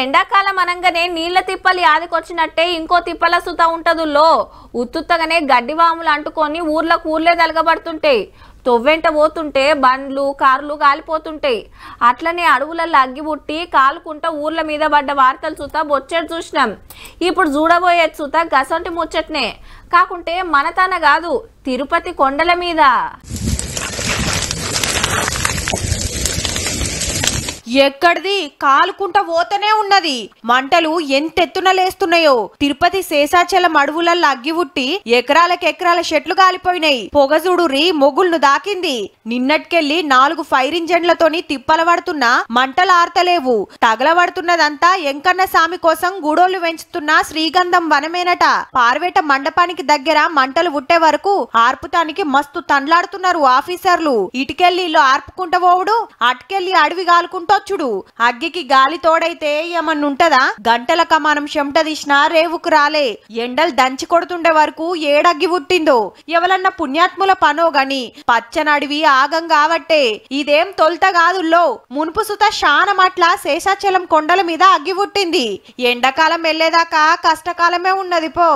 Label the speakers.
Speaker 1: ఎండాకాలం అనగానే నీళ్ల తిప్పలు యాదికొచ్చినట్టే ఇంకో తిప్పల సుత లో ఉత్తుత్తగానే గడ్డివాములు అంటుకొని ఊర్లకు ఊర్లే తలగబడుతుంటాయి తొవ్వెంట పోతుంటే బండ్లు కార్లు గాలిపోతుంటాయి అట్లనే అడవులలో అగ్గిబుట్టి కాలుకుంటా ఊర్ల మీద పడ్డ వార్తలు చూత బొచ్చటి చూసినాం ఇప్పుడు చూడబోయే చూత గసంటి ముచ్చట్నే కాకుంటే మనతన కాదు తిరుపతి కొండల మీద ఎక్కడిది కాలుకుంట
Speaker 2: పోతనే ఉన్నది మంటలు ఎంతెత్తున లేస్తున్నాయో తిరుపతి శేషాచలం అడవులల్లో అగ్గివుట్టి ఎకరాలకు ఎకరాల షెట్లు కాలిపోయినాయి పొగజుడురి మొగుల్ను దాకింది నిన్నటికెళ్లి నాలుగు ఫైర్ ఇంజన్లతోని తిప్పలబడుతున్నా మంటలు ఆర్తలేవు తగలబడుతున్నదంతా ఎంకన్న స్వామి కోసం గూడోళ్లు పెంచుతున్న శ్రీగంధం వనమేనట పార్వేట మండపానికి దగ్గర మంటలు ఉట్టే వరకు ఆర్పుతానికి మస్తు తండ్లాడుతున్నారు ఆఫీసర్లు ఇటుకెళ్లి ఇల్లు ఆర్పుకుంటూ పోవుడు అటుకెళ్లి అడవి కాలుకుంటూ చూడు అగ్గికి గాలి తోడైతే ఏమన్నుంటదా గంటల కమానం చెమట తీసినా రేవుకు రాలే ఎండలు దంచి కొడుతుండే వరకు ఏడగ్గి పుట్టిందో ఎవలన్న పుణ్యాత్ముల పనో గని పచ్చనడివి ఆగం కాబట్టే ఇదేం తొలత కాదుల్లో మునుపు సుత శానమట్ల శేషాచలం కొండల మీద అగ్గి పుట్టింది ఎండాకాలం వెళ్లేదాకా కష్టకాలమే ఉన్నది పో